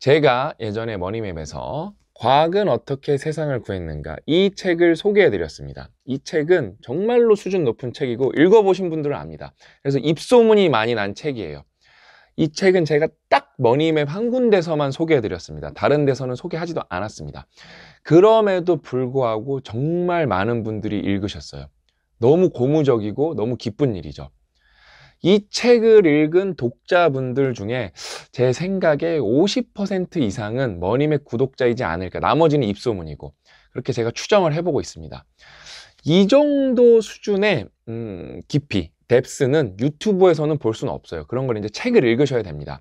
제가 예전에 머니맵에서 과학은 어떻게 세상을 구했는가 이 책을 소개해 드렸습니다 이 책은 정말로 수준 높은 책이고 읽어보신 분들은 압니다 그래서 입소문이 많이 난 책이에요 이 책은 제가 딱 머니맵 한 군데서만 소개해 드렸습니다 다른 데서는 소개하지도 않았습니다 그럼에도 불구하고 정말 많은 분들이 읽으셨어요 너무 고무적이고 너무 기쁜 일이죠 이 책을 읽은 독자분들 중에 제 생각에 50% 이상은 머니맥 구독자이지 않을까 나머지는 입소문이고 그렇게 제가 추정을 해보고 있습니다 이 정도 수준의 음, 깊이 뎁스는 유튜브에서는 볼 수는 없어요 그런 걸 이제 책을 읽으셔야 됩니다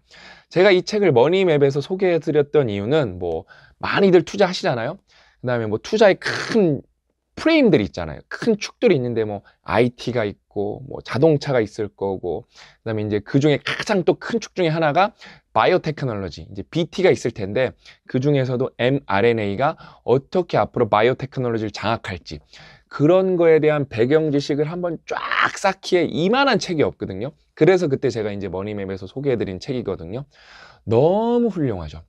제가 이 책을 머니맵에서 소개해 드렸던 이유는 뭐 많이들 투자하시잖아요 그 다음에 뭐 투자의 큰 프레임들이 있잖아요 큰 축들이 있는데 뭐 IT가 있고 거고 뭐 자동차가 있을 거고 그다음에 이제 그 중에 가장 또 큰 축 중에 하나가 바이오테크놀로지 이제 BT가 있을 텐데 그 중에서도 mRNA가 어떻게 앞으로 바이오테크놀로지를 장악할지 그런 거에 대한 배경 지식을 한번 쫙 쌓기에 이만한 책이 없거든요. 그래서 그때 제가 이제 머니맵에서 소개해드린 책이거든요. 너무 훌륭하죠.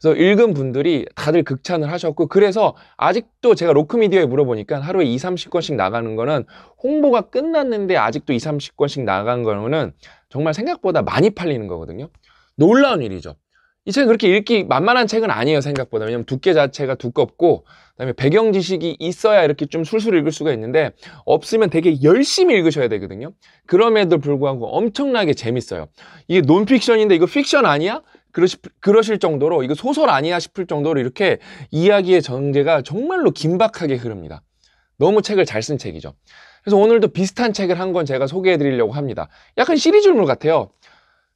그래서 읽은 분들이 다들 극찬을 하셨고 그래서 아직도 제가 로크미디어에 물어보니까 하루에 2, 30권씩 나가는 거는 홍보가 끝났는데 아직도 2, 30권씩 나간 거는 정말 생각보다 많이 팔리는 거거든요. 놀라운 일이죠. 이 책은 그렇게 읽기 만만한 책은 아니에요 생각보다 왜냐면 두께 자체가 두껍고 그다음에 배경 지식이 있어야 이렇게 좀 술술 읽을 수가 있는데 없으면 되게 열심히 읽으셔야 되거든요 그럼에도 불구하고 엄청나게 재밌어요 이게 논픽션인데 이거 픽션 아니야? 그러시, 그러실 정도로 이거 소설 아니야 싶을 정도로 이렇게 이야기의 전개가 정말로 긴박하게 흐릅니다. 너무 책을 잘 쓴 책이죠. 그래서 오늘도 비슷한 책을 한 권 제가 소개해 드리려고 합니다. 약간 시리즈물 같아요.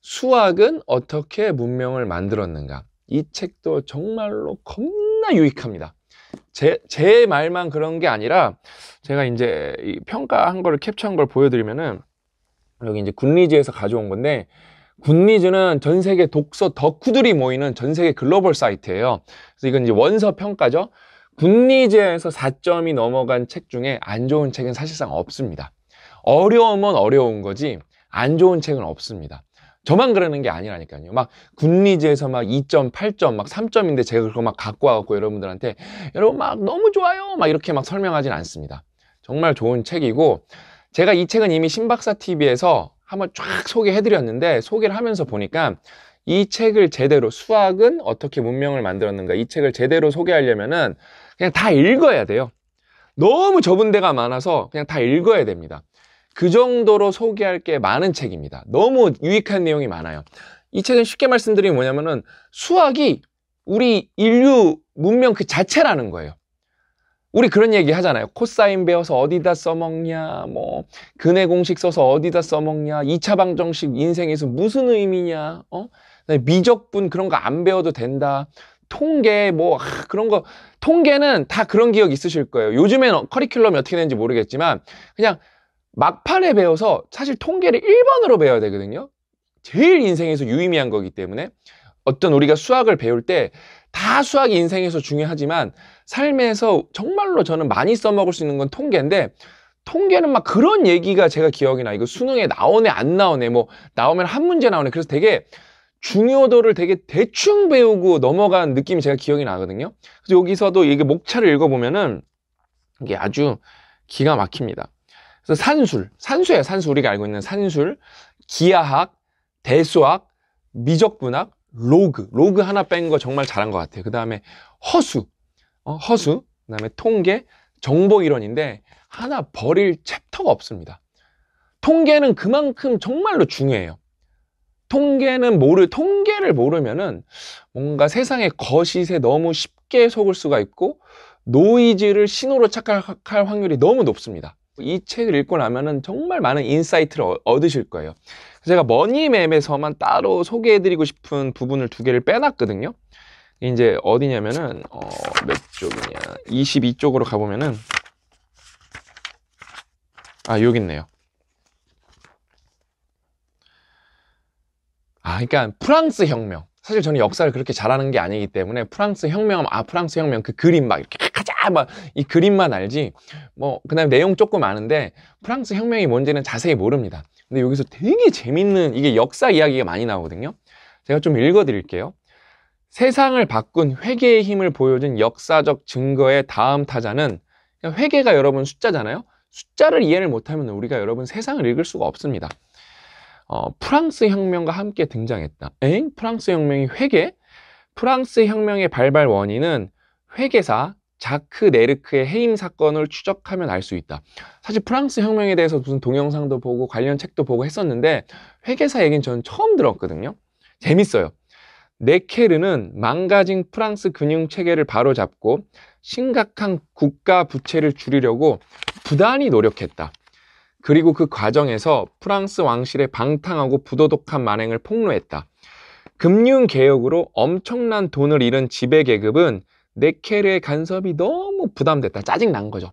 수학은 어떻게 문명을 만들었는가. 이 책도 정말로 겁나 유익합니다. 제, 제 말만 그런 게 아니라 제가 이제 평가한 거를 캡처한 걸 보여드리면은 여기 이제 군리지에서 가져온 건데 굿니즈는 전 세계 독서 덕후들이 모이는 전 세계 글로벌 사이트예요. 그래서 이건 이제 원서 평가죠. 굿니즈에서 4점이 넘어간 책 중에 안 좋은 책은 사실상 없습니다. 어려움은 어려운 거지 안 좋은 책은 없습니다. 저만 그러는 게 아니라니까요. 막 굿리즈에서 막 2점, 8점, 막 3점인데 제가 그걸 막 갖고 와갖고 여러분들한테 여러분 막 너무 좋아요 막 이렇게 막 설명하진 않습니다. 정말 좋은 책이고 제가 이 책은 이미 신박사 TV에서 한번 쫙 소개해드렸는데 소개를 하면서 보니까 이 책을 제대로 수학은 어떻게 문명을 만들었는가 이 책을 제대로 소개하려면은 그냥 다 읽어야 돼요. 너무 좁은 데가 많아서 그냥 다 읽어야 됩니다. 그 정도로 소개할 게 많은 책입니다. 너무 유익한 내용이 많아요. 이 책은 쉽게 말씀드리면 뭐냐면은 수학이 우리 인류 문명 그 자체라는 거예요. 우리 그런 얘기 하잖아요. 코사인 배워서 어디다 써먹냐, 뭐, 근해 공식 써서 어디다 써먹냐, 이차 방정식 인생에서 무슨 의미냐, 어? 미적분 그런 거 안 배워도 된다. 통계, 뭐, 하, 그런 거, 통계는 다 그런 기억 있으실 거예요. 요즘에는 어, 커리큘럼이 어떻게 되는지 모르겠지만, 그냥 막판에 배워서 사실 통계를 1번으로 배워야 되거든요. 제일 인생에서 유의미한 거기 때문에 어떤 우리가 수학을 배울 때 다 수학이 인생에서 중요하지만 삶에서 정말로 저는 많이 써먹을 수 있는 건 통계인데 통계는 막 그런 얘기가 제가 기억이 나. 이거 수능에 나오네 안 나오네 뭐 나오면 한 문제 나오네. 그래서 되게 중요도를 되게 대충 배우고 넘어간 느낌이 제가 기억이 나거든요. 그래서 여기서도 이게 목차를 읽어보면은 이게 아주 기가 막힙니다. 그래서 산술, 산수예요. 산수 우리가 알고 있는 산술, 기하학, 대수학, 미적분학, 로그, 로그 하나 뺀 거 정말 잘한 것 같아요. 그 다음에 허수, 어, 허수, 그 다음에 통계, 정보 이론인데 하나 버릴 챕터가 없습니다. 통계는 그만큼 정말로 중요해요. 통계는 모를 통계를 모르면은 뭔가 세상의 거시에 너무 쉽게 속을 수가 있고 노이즈를 신호로 착각할 확률이 너무 높습니다. 이 책을 읽고 나면은 정말 많은 인사이트를 얻으실 거예요. 제가 머니맵에서만 따로 소개해드리고 싶은 부분을 두 개를 빼놨거든요. 이제 어디냐면은 어, 몇 쪽이냐 22쪽으로 가보면은 아 여기 있네요 아 그러니까 프랑스 혁명 사실 저는 역사를 그렇게 잘하는 게 아니기 때문에 프랑스 혁명 아 프랑스 혁명 그 그림 막 이렇게 가자 막 이 그림만 알지 뭐 그다음 에 내용 조금 아는데 프랑스 혁명이 뭔지는 자세히 모릅니다 근데 여기서 되게 재밌는 이게 역사 이야기가 많이 나오거든요 제가 좀 읽어드릴게요 세상을 바꾼 회계의 힘을 보여준 역사적 증거의 다음 타자는 회계가 여러분 숫자잖아요. 숫자를 이해를 못하면 우리가 여러분 세상을 읽을 수가 없습니다. 어, 프랑스 혁명과 함께 등장했다. 엥? 프랑스 혁명이 회계? 프랑스 혁명의 발발 원인은 회계사 자크 네르크의 해임 사건을 추적하면 알 수 있다. 사실 프랑스 혁명에 대해서 무슨 동영상도 보고 관련 책도 보고 했었는데 회계사 얘기는 저는 처음 들었거든요. 재밌어요. 네케르는 망가진 프랑스 금융 체계를 바로잡고 심각한 국가 부채를 줄이려고 부단히 노력했다. 그리고 그 과정에서 프랑스 왕실의 방탕하고 부도덕한 만행을 폭로했다. 금융 개혁으로 엄청난 돈을 잃은 지배 계급은 네케르의 간섭이 너무 부담됐다. 짜증 난 거죠.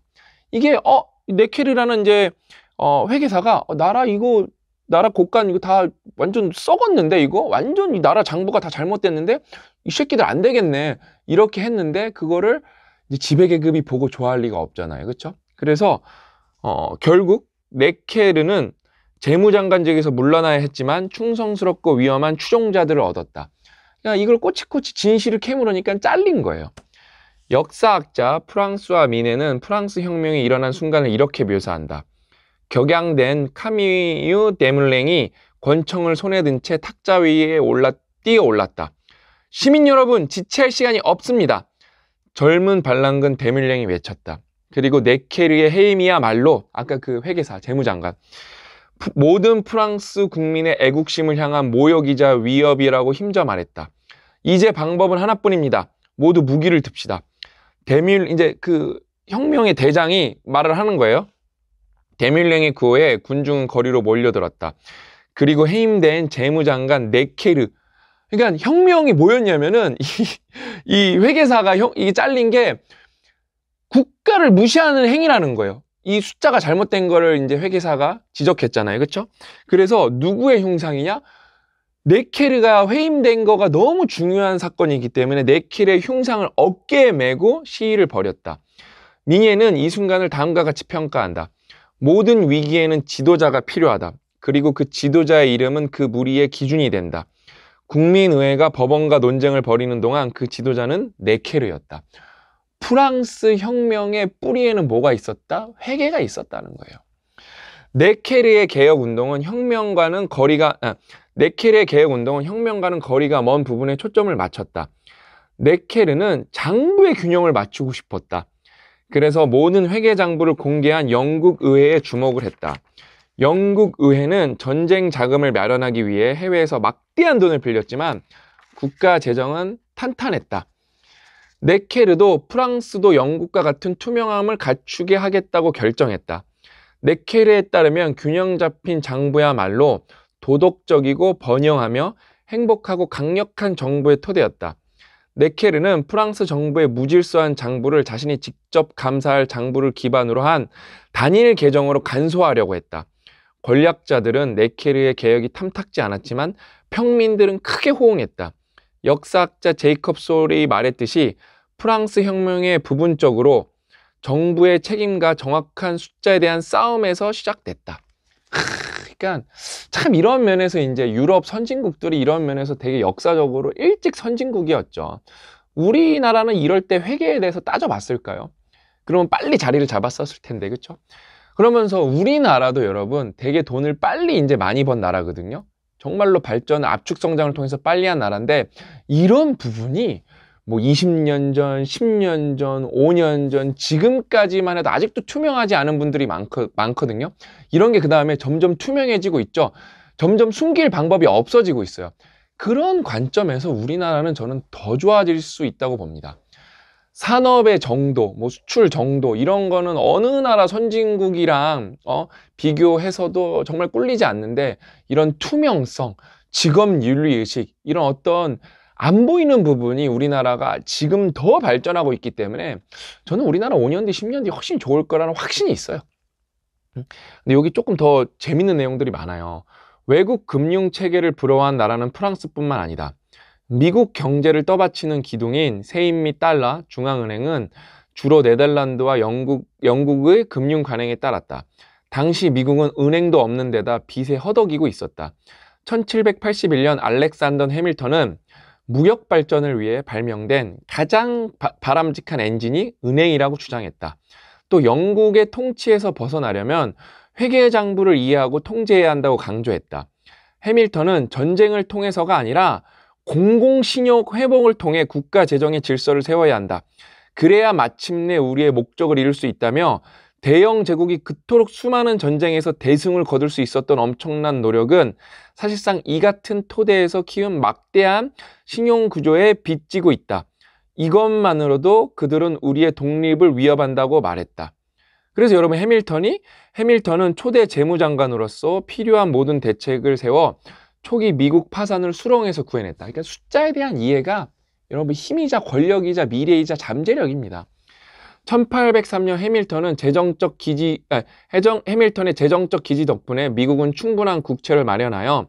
이게 어 네케르라는 이제 어 회계사가 어, 나라 이거 나라 곳간 이거 다 완전 썩었는데 이거 완전 이 나라 장부가 다 잘못됐는데 이 새끼들 안 되겠네 이렇게 했는데 그거를 이제 지배계급이 보고 좋아할 리가 없잖아요 그렇죠 그래서 어 결국 네케르는 재무장관직에서 물러나야 했지만 충성스럽고 위험한 추종자들을 얻었다 그러니까 이걸 꼬치꼬치 진실을 캐물으니까 잘린 거예요 역사학자 프랑스와 미네는 프랑스 혁명이 일어난 순간을 이렇게 묘사한다 격양된 카미유 데물랭이 권총을 손에 든 채 탁자 위에 올라 뛰어 올랐다. 시민 여러분, 지체할 시간이 없습니다. 젊은 반란군 데물랭이 외쳤다. 그리고 네케르의 헤임이야말로 아까 그 회계사 재무장관 모든 프랑스 국민의 애국심을 향한 모욕이자 위협이라고 힘줘 말했다. 이제 방법은 하나뿐입니다. 모두 무기를 듭시다. 데밀 이제 그 혁명의 대장이 말을 하는 거예요. 데밀랭의 구호에 군중은 거리로 몰려들었다. 그리고 해임된 재무장관 네케르. 그러니까 혁명이 뭐였냐면은 이, 이 회계사가 형, 이게 잘린 게 국가를 무시하는 행위라는 거예요. 이 숫자가 잘못된 거를 이제 회계사가 지적했잖아요. 그렇죠? 그래서 누구의 흉상이냐? 네케르가 회임된 거가 너무 중요한 사건이기 때문에 네케르의 흉상을 어깨에 메고 시위를 벌였다. 미니에는 이 순간을 다음과 같이 평가한다. 모든 위기에는 지도자가 필요하다. 그리고 그 지도자의 이름은 그 무리의 기준이 된다. 국민의회가 법원과 논쟁을 벌이는 동안 그 지도자는 네케르였다. 프랑스 혁명의 뿌리에는 뭐가 있었다? 회계가 있었다는 거예요. 네케르의 개혁 운동은 혁명과는 거리가 아, 네케르의 개혁 운동은 혁명과는 거리가 먼 부분에 초점을 맞췄다. 네케르는 장부의 균형을 맞추고 싶었다. 그래서 모든 회계 장부를 공개한 영국 의회에 주목을 했다. 영국 의회는 전쟁 자금을 마련하기 위해 해외에서 막대한 돈을 빌렸지만 국가 재정은 탄탄했다. 네케르도 프랑스도 영국과 같은 투명함을 갖추게 하겠다고 결정했다. 네케르에 따르면 균형 잡힌 장부야말로 도덕적이고 번영하며 행복하고 강력한 정부의 토대였다. 네케르는 프랑스 정부의 무질서한 장부를 자신이 직접 감사할 장부를 기반으로 한 단일 계정으로 간소화하려고 했다. 권력자들은 네케르의 개혁이 탐탁지 않았지만 평민들은 크게 호응했다. 역사학자 제이컵 솔이 말했듯이 프랑스 혁명의 부분적으로 정부의 책임과 정확한 숫자에 대한 싸움에서 시작됐다. 그러니까 참 이런 면에서 이제 유럽 선진국들이 이런 면에서 되게 역사적으로 일찍 선진국이었죠. 우리나라는 이럴 때 회계에 대해서 따져봤을까요? 그러면 빨리 자리를 잡았었을 텐데, 그렇죠? 그러면서 우리나라도 여러분 되게 돈을 빨리 이제 많이 번 나라거든요. 정말로 발전 압축 성장을 통해서 빨리 한 나라인데 이런 부분이 뭐 20년 전, 10년 전, 5년 전, 지금까지만 해도 아직도 투명하지 않은 분들이 많거, 많거든요. 이런 게 그 다음에 점점 투명해지고 있죠. 점점 숨길 방법이 없어지고 있어요. 그런 관점에서 우리나라는 저는 더 좋아질 수 있다고 봅니다. 산업의 정도, 뭐 수출 정도 이런 거는 어느 나라 선진국이랑 어, 비교해서도 정말 꿀리지 않는데 이런 투명성, 직업 윤리 의식 이런 어떤 안 보이는 부분이 우리나라가 지금 더 발전하고 있기 때문에 저는 우리나라 5년 뒤, 10년 뒤 훨씬 좋을 거라는 확신이 있어요. 근데 여기 조금 더 재밌는 내용들이 많아요. 외국 금융 체계를 부러워한 나라는 프랑스뿐만 아니다. 미국 경제를 떠받치는 기둥인 세인 및 달러 중앙은행은 주로 네덜란드와 영국, 영국의 금융 관행에 따랐다. 당시 미국은 은행도 없는 데다 빚에 허덕이고 있었다. 1781년 알렉산더 해밀턴은 무역 발전을 위해 발명된 가장 바, 람직한 엔진이 은행이라고 주장했다. 또 영국의 통치에서 벗어나려면 회계 장부를 이해하고 통제해야 한다고 강조했다. 해밀턴은 전쟁을 통해서가 아니라 공공신용 회복을 통해 국가 재정의 질서를 세워야 한다. 그래야 마침내 우리의 목적을 이룰 수 있다며 대형 제국이 그토록 수많은 전쟁에서 대승을 거둘 수 있었던 엄청난 노력은 사실상 이 같은 토대에서 키운 막대한 신용 구조에 빚지고 있다. 이것만으로도 그들은 우리의 독립을 위협한다고 말했다. 그래서 여러분 해밀턴이 해밀턴은 초대 재무장관으로서 필요한 모든 대책을 세워 초기 미국 파산을 수렁에서 구해냈다. 그러니까 숫자에 대한 이해가 여러분 힘이자 권력이자 미래이자 잠재력입니다. 1803년 해밀턴은 재정적 기지, 아, 해정, 해밀턴의 재정적 기지 덕분에 미국은 충분한 국채를 마련하여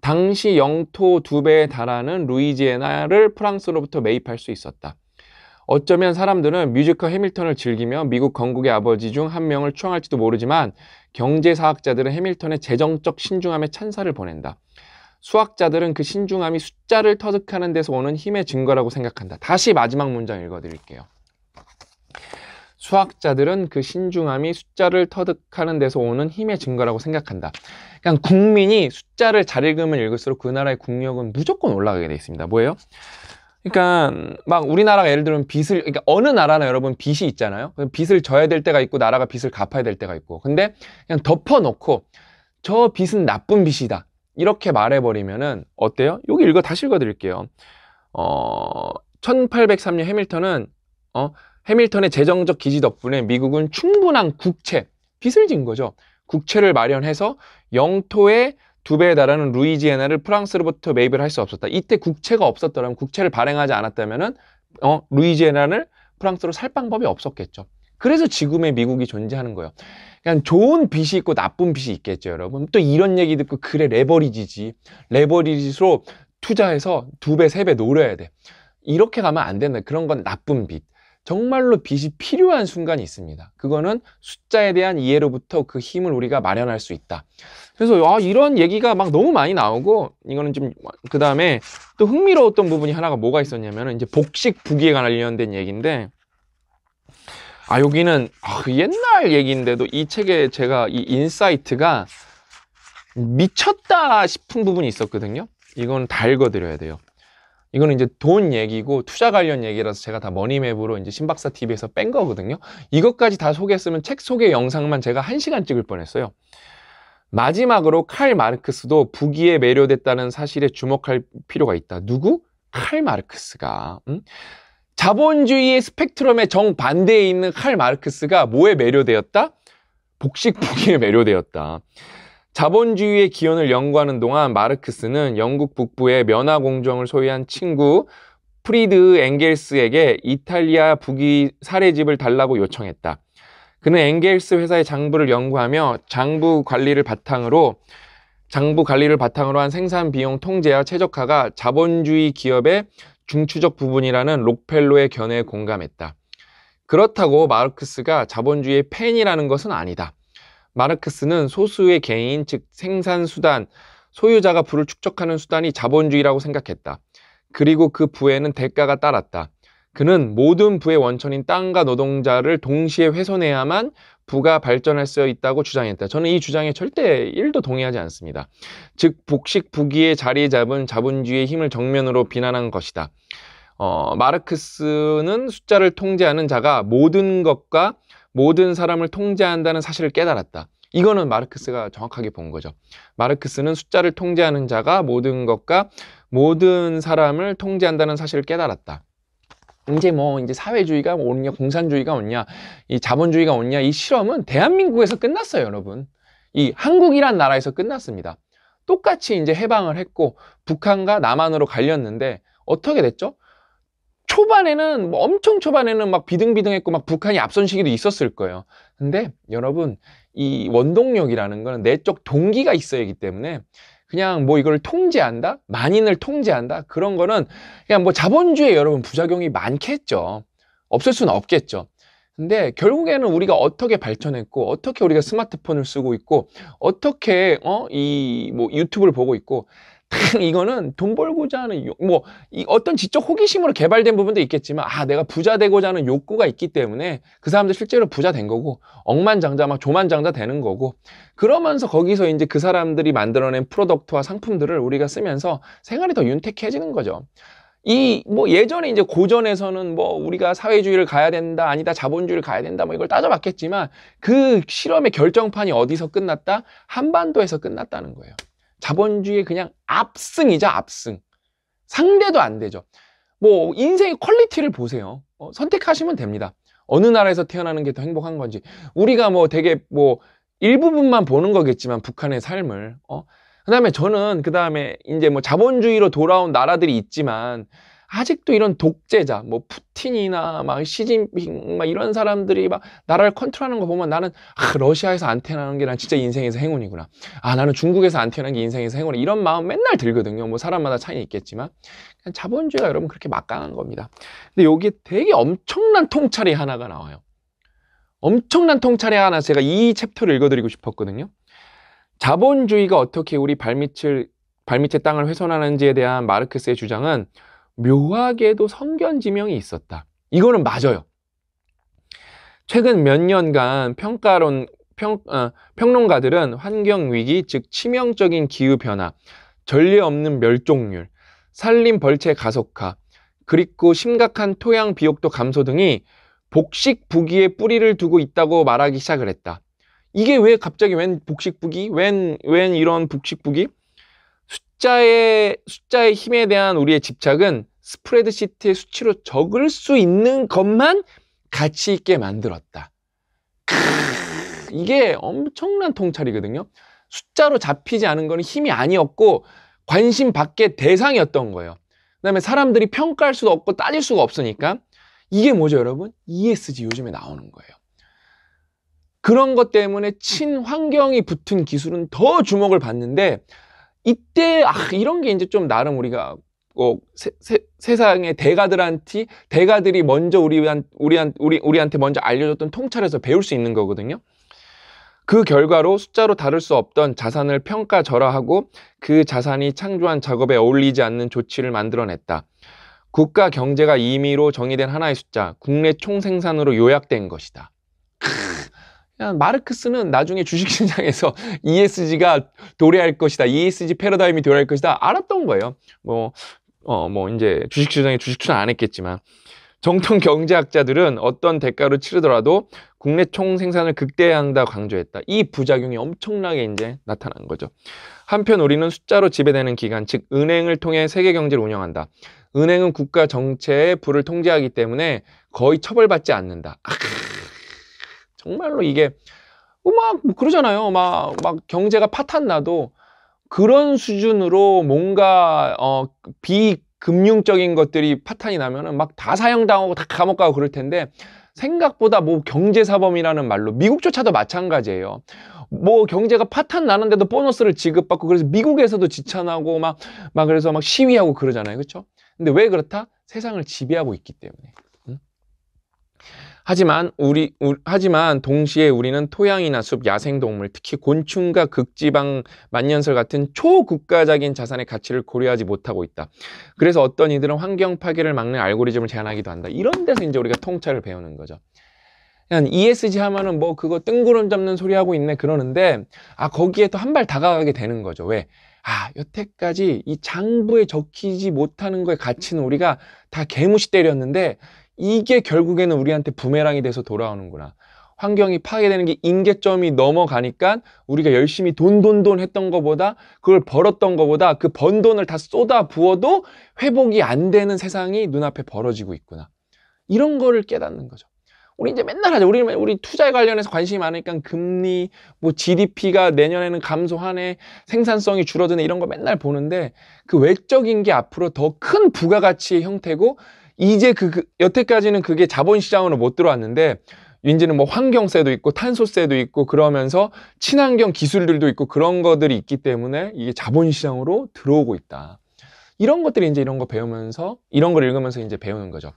당시 영토 두 배에 달하는 루이지애나를 프랑스로부터 매입할 수 있었다. 어쩌면 사람들은 뮤지컬 해밀턴을 즐기며 미국 건국의 아버지 중 한 명을 추앙할지도 모르지만 경제사학자들은 해밀턴의 재정적 신중함에 찬사를 보낸다. 수학자들은 그 신중함이 숫자를 터득하는 데서 오는 힘의 증거라고 생각한다. 다시 마지막 문장 읽어드릴게요. 수학자들은 그 신중함이 숫자를 터득하는 데서 오는 힘의 증거라고 생각한다. 그냥 그러니까 국민이 숫자를 잘 읽으면 읽을수록 그 나라의 국력은 무조건 올라가게 되어 있습니다. 뭐예요? 그러니까 막 우리나라가 예를 들면 빚을 그러니까 어느 나라나 여러분 빚이 있잖아요. 빚을 져야 될 때가 있고 나라가 빚을 갚아야 될 때가 있고. 근데 그냥 덮어 놓고 저 빚은 나쁜 빚이다. 이렇게 말해 버리면은 어때요? 여기 읽어 다시 읽어 드릴게요. 어 1803년 해밀턴은 어 해밀턴의 재정적 기지 덕분에 미국은 충분한 국채, 빚을 진 거죠. 국채를 마련해서 영토의 두 배에 달하는 루이지애나를 프랑스로부터 매입을 할 수 없었다. 이때 국채가 없었더라면 국채를 발행하지 않았다면은 어, 루이지애나를 프랑스로 살 방법이 없었겠죠. 그래서 지금의 미국이 존재하는 거예요. 그냥 그러니까 좋은 빚이 있고 나쁜 빚이 있겠죠, 여러분. 또 이런 얘기 듣고 그래 레버리지지. 레버리지로 투자해서 두 배, 세 배 노려야 돼. 이렇게 가면 안 된다. 그런 건 나쁜 빚. 정말로 빛이 필요한 순간이 있습니다. 그거는 숫자에 대한 이해로부터 그 힘을 우리가 마련할 수 있다. 그래서 아, 이런 얘기가 막 너무 많이 나오고 이거는 좀 그 다음에 또 흥미로웠던 부분이 하나가 뭐가 있었냐면은 이제 복식 부기에 관련된 얘기인데 아 여기는 아, 그 옛날 얘기인데도 이 책에 제가 이 인사이트가 미쳤다 싶은 부분이 있었거든요. 이건 다 읽어드려야 돼요. 이거는 이제 돈 얘기고 투자 관련 얘기라서 제가 다 머니맵으로 이제 신박사 TV에서 뺀 거거든요. 이것까지 다 소개했으면 책 소개 영상만 제가 1시간 찍을 뻔했어요. 마지막으로 칼 마르크스도 부기에 매료됐다는 사실에 주목할 필요가 있다. 누구? 칼 마르크스가. 음? 자본주의의 스펙트럼의 정반대에 있는 칼 마르크스가 뭐에 매료되었다? 복식 부기에 매료되었다. 자본주의의 기원을 연구하는 동안 마르크스는 영국 북부의 면화 공정을 소유한 친구 프리드 앵겔스에게 이탈리아 북위 사례집을 달라고 요청했다. 그는 앵겔스 회사의 장부를 연구하며 장부 관리를 바탕으로 장부 관리를 바탕으로 한 생산 비용 통제와 최적화가 자본주의 기업의 중추적 부분이라는 록펠로의 견해에 공감했다. 그렇다고 마르크스가 자본주의의 팬이라는 것은 아니다. 마르크스는 소수의 개인, 즉 생산 수단, 소유자가 부를 축적하는 수단이 자본주의라고 생각했다. 그리고 그 부에는 대가가 따랐다. 그는 모든 부의 원천인 땅과 노동자를 동시에 훼손해야만 부가 발전할 수 있다고 주장했다. 저는 이 주장에 절대 1도 동의하지 않습니다. 즉 복식 부귀의 자리 잡은 자본주의의 힘을 정면으로 비난한 것이다. 어, 마르크스는 숫자를 통제하는 자가 모든 것과 모든 사람을 통제한다는 사실을 깨달았다. 이거는 마르크스가 정확하게 본 거죠. 마르크스는 숫자를 통제하는 자가 모든 것과 모든 사람을 통제한다는 사실을 깨달았다. 이제 뭐 이제 사회주의가 오느냐 공산주의가 오느냐 이 자본주의가 오느냐 이 실험은 대한민국에서 끝났어요, 여러분. 이 한국이란 나라에서 끝났습니다. 똑같이 이제 해방을 했고 북한과 남한으로 갈렸는데 어떻게 됐죠? 초반에는 뭐 엄청 초반에는 막 비등비등했고 막 북한이 앞선 시기도 있었을 거예요. 근데 여러분 이 원동력이라는 거는 내적 동기가 있어야 하기 때문에 그냥 뭐 이걸 통제한다? 만인을 통제한다? 그런 거는 그냥 뭐 자본주의 여러분 부작용이 많겠죠. 없을 수는 없겠죠. 근데 결국에는 우리가 어떻게 발전했고 어떻게 우리가 스마트폰을 쓰고 있고 어떻게 어 이 뭐 유튜브를 보고 있고 이거는 돈 벌고자 하는 욕, 뭐 어떤 지적 호기심으로 개발된 부분도 있겠지만 아 내가 부자 되고자 하는 욕구가 있기 때문에 그 사람들 실제로 부자 된 거고 억만장자 막 조만장자 되는 거고 그러면서 거기서 이제 그 사람들이 만들어낸 프로덕트와 상품들을 우리가 쓰면서 생활이 더 윤택해지는 거죠. 이 뭐 예전에 이제 고전에서는 뭐 우리가 사회주의를 가야 된다 아니다 자본주의를 가야 된다 뭐 이걸 따져봤겠지만 그 실험의 결정판이 어디서 끝났다 한반도에서 끝났다는 거예요. 자본주의의 그냥 압승이자 압승. 상대도 안 되죠. 뭐 인생의 퀄리티를 보세요. 어, 선택하시면 됩니다. 어느 나라에서 태어나는 게 더 행복한 건지 우리가 뭐 되게 뭐 일부분만 보는 거겠지만 북한의 삶을 어? 그다음에 저는 그다음에 이제 뭐 자본주의로 돌아온 나라들이 있지만 아직도 이런 독재자, 뭐 푸틴이나 막 시진핑 막 이런 사람들이 막 나라를 컨트롤하는 거 보면 나는 아, 러시아에서 안 태어나는 게 난 진짜 인생에서 행운이구나. 아 나는 중국에서 안 태어난 게 인생에서 행운이 이런 마음 맨날 들거든요. 뭐 사람마다 차이 있겠지만 그냥 자본주의가 여러분 그렇게 막강한 겁니다. 근데 여기 에 되게 엄청난 통찰이 하나가 나와요. 엄청난 통찰이 하나 제가 이 챕터를 읽어드리고 싶었거든요. 자본주의가 어떻게 우리 발밑을 발밑의 땅을 훼손하는지에 대한 마르크스의 주장은 묘하게도 성견 지명이 있었다. 이거는 맞아요. 최근 몇 년간 평가론 평, 어, 평론가들은 환경 위기, 즉 치명적인 기후 변화, 전례 없는 멸종률, 산림 벌채 가속화, 그리고 심각한 토양 비옥도 감소 등이 복식 부기에 뿌리를 두고 있다고 말하기 시작을 했다. 이게 왜 갑자기 웬 복식 부기? 웬, 웬 이런 복식 부기? 숫자의 숫자의 힘에 대한 우리의 집착은 스프레드시트의 수치로 적을 수 있는 것만 가치 있게 만들었다. 크... 이게 엄청난 통찰이거든요. 숫자로 잡히지 않은 것은 힘이 아니었고 관심 밖의 대상이었던 거예요. 그다음에 사람들이 평가할 수도 없고 따질 수가 없으니까 이게 뭐죠, 여러분? ESG 요즘에 나오는 거예요. 그런 것 때문에 친환경이 붙은 기술은 더 주목을 받는데 이때 아, 이런 게 이제 좀 나름 우리가 어, 세, 세세 상의 대가들한테 대가들이 먼저 우리한 우리한 우리 우리한테 먼저 알려줬던 통찰에서 배울 수 있는 거거든요. 그 결과로 숫자로 다룰 수 없던 자산을 평가절하하고 그 자산이 창조한 작업에 어울리지 않는 조치를 만들어냈다. 국가 경제가 임의로 정의된 하나의 숫자, 국내 총생산으로 요약된 것이다. 마르크스는 나중에 주식시장에서 ESG가 도래할 것이다. ESG 패러다임이 도래할 것이다. 알았던 거예요. 뭐, 어, 뭐, 이제 주식시장에 주식 투자 안 했겠지만. 정통 경제학자들은 어떤 대가로 치르더라도 국내 총 생산을 극대화한다 강조했다. 이 부작용이 엄청나게 이제 나타난 거죠. 한편 우리는 숫자로 지배되는 기관, 즉 은행을 통해 세계 경제를 운영한다. 은행은 국가 정체의 불을 통제하기 때문에 거의 처벌받지 않는다. 아, 정말로 이게 음악 뭐 그러잖아요. 막, 막 경제가 파탄 나도 그런 수준으로 뭔가 어, 비금융적인 것들이 파탄이 나면은 막 다 사형당하고 다 감옥 가고 그럴 텐데 생각보다 뭐 경제사범이라는 말로 미국조차도 마찬가지예요. 뭐 경제가 파탄 나는데도 보너스를 지급받고 그래서 미국에서도 지천하고막 막 그래서 막 시위하고 그러잖아요. 그렇죠? 근데 왜 그렇다? 세상을 지배하고 있기 때문에. 하지만 우리 우, 하지만 동시에 우리는 토양이나 숲, 야생동물, 특히 곤충과 극지방 만년설 같은 초국가적인 자산의 가치를 고려하지 못하고 있다. 그래서 어떤 이들은 환경 파괴를 막는 알고리즘을 제안하기도 한다. 이런 데서 이제 우리가 통찰을 배우는 거죠. 그냥 ESG 하면은 뭐 그거 뜬구름 잡는 소리 하고 있네 그러는데 아 거기에 또 한 발 다가가게 되는 거죠. 왜? 아, 여태까지 이 장부에 적히지 못하는 거에 갇힌 우리가 다 개무시 때렸는데 이게 결국에는 우리한테 부메랑이 돼서 돌아오는구나. 환경이 파괴되는 게 인계점이 넘어가니까 우리가 열심히 돈, 돈, 돈 했던 것보다 그걸 벌었던 것보다 그 번 돈을 다 쏟아 부어도 회복이 안 되는 세상이 눈앞에 벌어지고 있구나. 이런 거를 깨닫는 거죠. 우리 이제 맨날 하죠. 우리 우리 투자에 관련해서 관심이 많으니까 금리, 뭐 GDP가 내년에는 감소하네, 생산성이 줄어드네 이런 거 맨날 보는데 그 외적인 게 앞으로 더 큰 부가가치의 형태고 이제 그, 그 여태까지는 그게 자본시장으로 못 들어왔는데 이제는 뭐 환경세도 있고 탄소세도 있고 그러면서 친환경 기술들도 있고 그런 것들이 있기 때문에 이게 자본시장으로 들어오고 있다. 이런 것들이 이제 이런 거 배우면서 이런 걸 읽으면서 이제 배우는 거죠.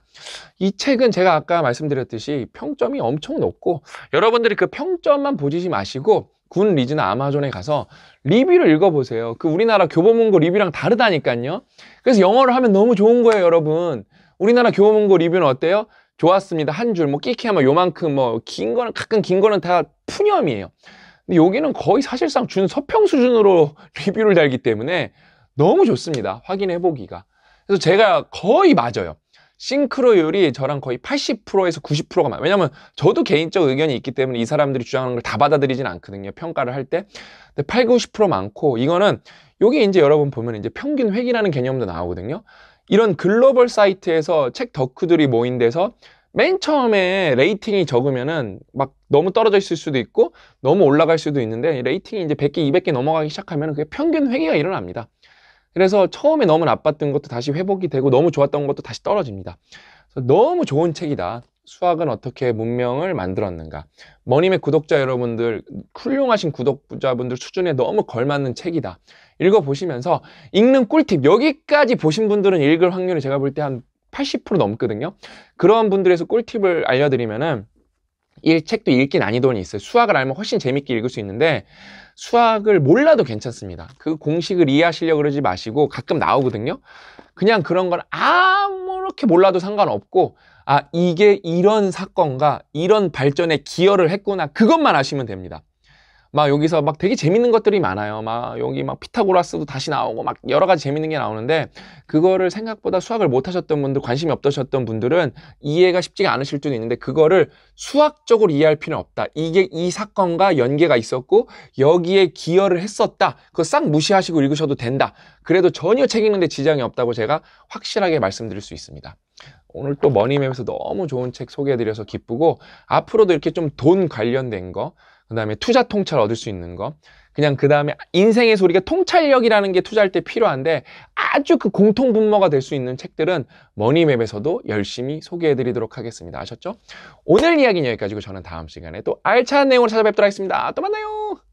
이 책은 제가 아까 말씀드렸듯이 평점이 엄청 높고 여러분들이 그 평점만 보지 마시고 군 리즈나 아마존에 가서 리뷰를 읽어보세요. 그 우리나라 교보문고 리뷰랑 다르다니까요. 그래서 영어를 하면 너무 좋은 거예요, 여러분. 우리나라 교문고 리뷰는 어때요? 좋았습니다. 한 줄, 뭐, 끼키하면 뭐 요만큼, 뭐, 긴 거는, 가끔 긴 거는 다 푸념이에요. 근데 여기는 거의 사실상 준 서평 수준으로 리뷰를 달기 때문에 너무 좋습니다. 확인해보기가. 그래서 제가 거의 맞아요. 싱크로율이 저랑 거의 80%에서 90%가 많아요. 왜냐면 저도 개인적 의견이 있기 때문에 이 사람들이 주장하는 걸 다 받아들이진 않거든요. 평가를 할 때. 근데 8, 90% 많고 이거는 요게 이제 여러분 보면 이제 평균 획기라는 개념도 나오거든요. 이런 글로벌 사이트에서 책 덕후들이 모인 데서 맨 처음에 레이팅이 적으면은 막 너무 떨어져 있을 수도 있고 너무 올라갈 수도 있는데 레이팅이 이제 100개, 200개 넘어가기 시작하면 그게 평균 회귀가 일어납니다. 그래서 처음에 너무 나빴던 것도 다시 회복이 되고 너무 좋았던 것도 다시 떨어집니다. 너무 좋은 책이다. 수학은 어떻게 문명을 만들었는가. 머님의 구독자 여러분들, 훌륭하신 구독자분들 수준에 너무 걸맞는 책이다. 읽어보시면서 읽는 꿀팁 여기까지 보신 분들은 읽을 확률이 제가 볼 때 한 80% 넘거든요. 그런 분들에서 꿀팁을 알려드리면은 일 책도 읽기 난이도는 있어요. 수학을 알면 훨씬 재밌게 읽을 수 있는데 수학을 몰라도 괜찮습니다. 그 공식을 이해하시려고 그러지 마시고 가끔 나오거든요. 그냥 그런 건 아무렇게 몰라도 상관없고 아 이게 이런 사건과 이런 발전에 기여를 했구나 그것만 아시면 됩니다. 막 여기서 막 되게 재밌는 것들이 많아요. 막 여기 막 피타고라스도 다시 나오고 막 여러 가지 재밌는 게 나오는데 그거를 생각보다 수학을 못 하셨던 분들, 관심이 없으셨던 분들은 이해가 쉽지가 않으실 수도 있는데 그거를 수학적으로 이해할 필요는 없다. 이게 이 사건과 연계가 있었고 여기에 기여를 했었다. 그거 싹 무시하시고 읽으셔도 된다. 그래도 전혀 책 읽는데 지장이 없다고 제가 확실하게 말씀드릴 수 있습니다. 오늘 또 머니맵에서 너무 좋은 책 소개해드려서 기쁘고 앞으로도 이렇게 좀 돈 관련된 거그 다음에 투자 통찰 얻을 수 있는 거 그냥 그 다음에 인생의 소리가 통찰력이라는 게 투자할 때 필요한데 아주 그 공통 분모가 될 수 있는 책들은 머니맵에서도 열심히 소개해드리도록 하겠습니다. 아셨죠? 오늘 이야기는 여기까지고 저는 다음 시간에 또 알찬 내용으로 찾아뵙도록 하겠습니다. 또 만나요!